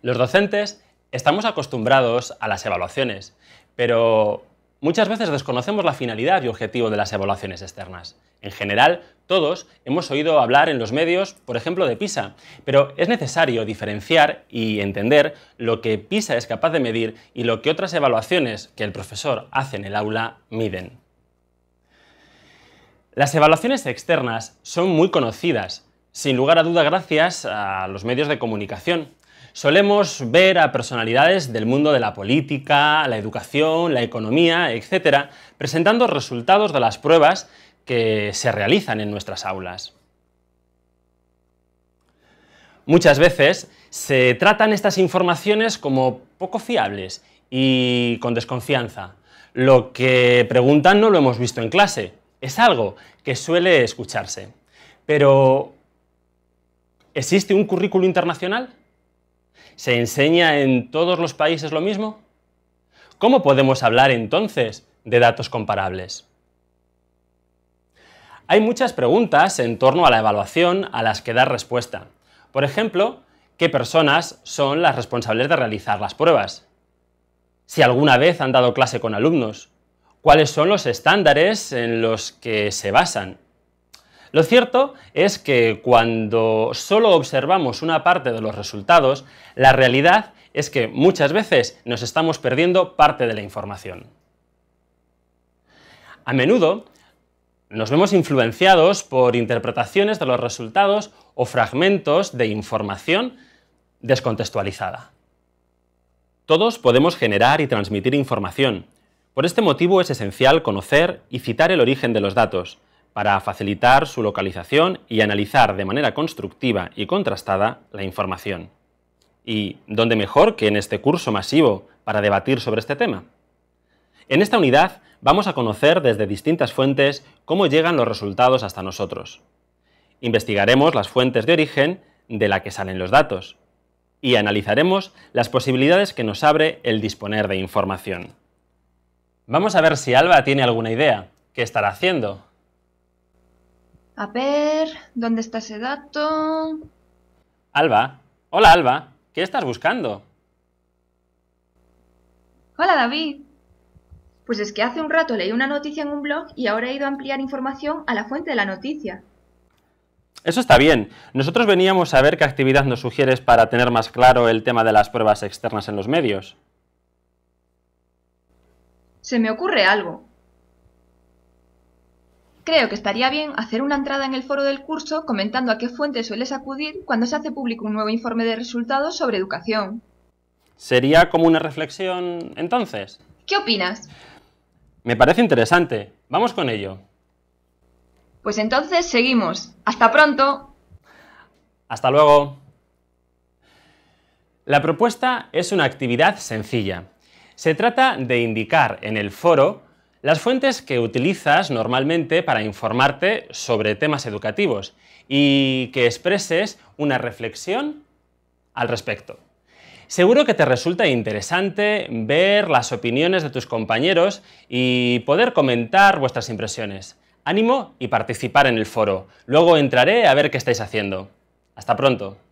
Los docentes estamos acostumbrados a las evaluaciones, pero muchas veces desconocemos la finalidad y objetivo de las evaluaciones externas. En general, todos hemos oído hablar en los medios, por ejemplo, de PISA, pero es necesario diferenciar y entender lo que PISA es capaz de medir y lo que otras evaluaciones que el profesor hace en el aula miden. Las evaluaciones externas son muy conocidas, sin lugar a duda gracias a los medios de comunicación, Solemos ver a personalidades del mundo de la política, la educación, la economía, etc., presentando resultados de las pruebas que se realizan en nuestras aulas. Muchas veces se tratan estas informaciones como poco fiables y con desconfianza. Lo que preguntan no lo hemos visto en clase, es algo que suele escucharse. Pero, ¿existe un currículo internacional? ¿Se enseña en todos los países lo mismo? ¿Cómo podemos hablar entonces de datos comparables? Hay muchas preguntas en torno a la evaluación a las que dar respuesta. Por ejemplo, ¿qué personas son las responsables de realizar las pruebas? Si alguna vez han dado clase con alumnos, ¿cuáles son los estándares en los que se basan? Lo cierto es que cuando solo observamos una parte de los resultados, la realidad es que muchas veces nos estamos perdiendo parte de la información. A menudo nos vemos influenciados por interpretaciones de los resultados o fragmentos de información descontextualizada. Todos podemos generar y transmitir información. Por este motivo es esencial conocer y citar el origen de los datos, para facilitar su localización y analizar de manera constructiva y contrastada la información. ¿Y dónde mejor que en este curso masivo para debatir sobre este tema? En esta unidad vamos a conocer desde distintas fuentes cómo llegan los resultados hasta nosotros. Investigaremos las fuentes de origen de la que salen los datos y analizaremos las posibilidades que nos abre el disponer de información. Vamos a ver si Alba tiene alguna idea. ¿Qué estará haciendo? A ver, ¿dónde está ese dato? Alba. Hola, Alba. ¿Qué estás buscando? Hola, David. Pues es que hace un rato leí una noticia en un blog y ahora he ido a ampliar información a la fuente de la noticia. Eso está bien. Nosotros veníamos a ver qué actividad nos sugieres para tener más claro el tema de las pruebas externas en los medios. Se me ocurre algo. Creo que estaría bien hacer una entrada en el foro del curso comentando a qué fuente sueles acudir cuando se hace público un nuevo informe de resultados sobre educación. ¿Sería como una reflexión entonces? ¿Qué opinas? Me parece interesante. Vamos con ello. Pues entonces seguimos. Hasta pronto. Hasta luego. La propuesta es una actividad sencilla. Se trata de indicar en el foro las fuentes que utilizas normalmente para informarte sobre temas educativos y que expreses una reflexión al respecto. Seguro que te resulta interesante ver las opiniones de tus compañeros y poder comentar vuestras impresiones. Ánimo y participar en el foro. Luego entraré a ver qué estáis haciendo. Hasta pronto.